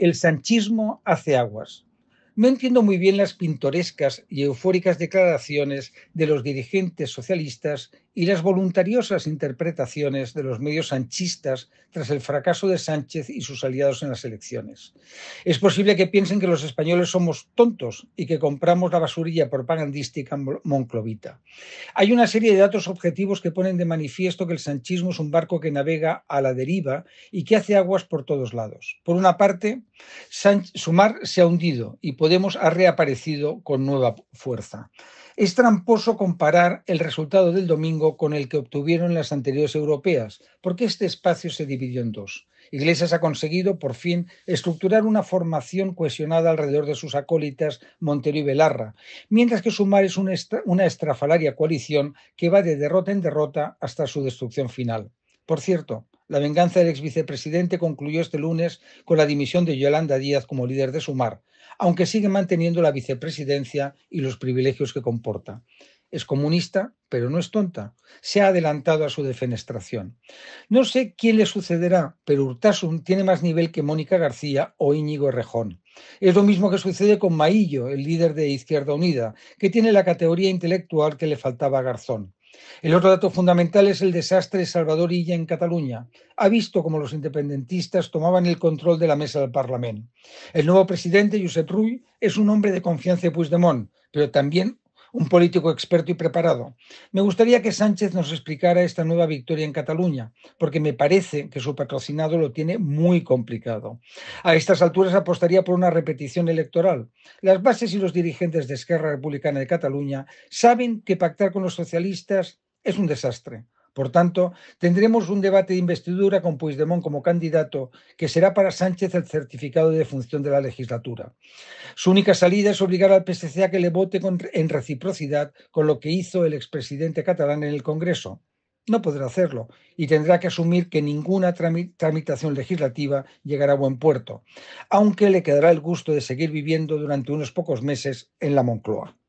el sanchismo hace aguas. No entiendo muy bien las pintorescas y eufóricas declaraciones de los dirigentes socialistas y las voluntariosas interpretaciones de los medios sanchistas tras el fracaso de Sánchez y sus aliados en las elecciones. Es posible que piensen que los españoles somos tontos y que compramos la basurilla propagandística monclovita. Hay una serie de datos objetivos que ponen de manifiesto que el sanchismo es un barco que navega a la deriva y que hace aguas por todos lados. Por una parte, Sumar se ha hundido y Podemos ha reaparecido con nueva fuerza. Es tramposo comparar el resultado del domingo con el que obtuvieron las anteriores europeas, porque este espacio se dividió en dos. Iglesias ha conseguido, por fin, estructurar una formación cohesionada alrededor de sus acólitas Montero y Belarra, mientras que Sumar es una, una estrafalaria coalición que va de derrota en derrota hasta su destrucción final. Por cierto, la venganza del ex vicepresidente concluyó este lunes con la dimisión de Yolanda Díaz como líder de Sumar, aunque sigue manteniendo la vicepresidencia y los privilegios que comporta es comunista, pero no es tonta. Se ha adelantado a su defenestración. No sé quién le sucederá, pero Urtasun tiene más nivel que Mónica García o Íñigo Rejón. Es lo mismo que sucede con Maillo, el líder de Izquierda Unida, que tiene la categoría intelectual que le faltaba a Garzón. El otro dato fundamental es el desastre de Salvador en Cataluña. Ha visto cómo los independentistas tomaban el control de la mesa del Parlamento. El nuevo presidente, Josep Rull, es un hombre de confianza de Puigdemont, pero también un político experto y preparado. Me gustaría que Sánchez nos explicara esta nueva victoria en Cataluña, porque me parece que su patrocinado lo tiene muy complicado. A estas alturas apostaría por una repetición electoral. Las bases y los dirigentes de Esquerra Republicana de Cataluña saben que pactar con los socialistas es un desastre. Por tanto, tendremos un debate de investidura con Puigdemont como candidato, que será para Sánchez el certificado de función de la legislatura. Su única salida es obligar al PSC a que le vote en reciprocidad con lo que hizo el expresidente catalán en el Congreso. No podrá hacerlo y tendrá que asumir que ninguna tramitación legislativa llegará a buen puerto, aunque le quedará el gusto de seguir viviendo durante unos pocos meses en la Moncloa.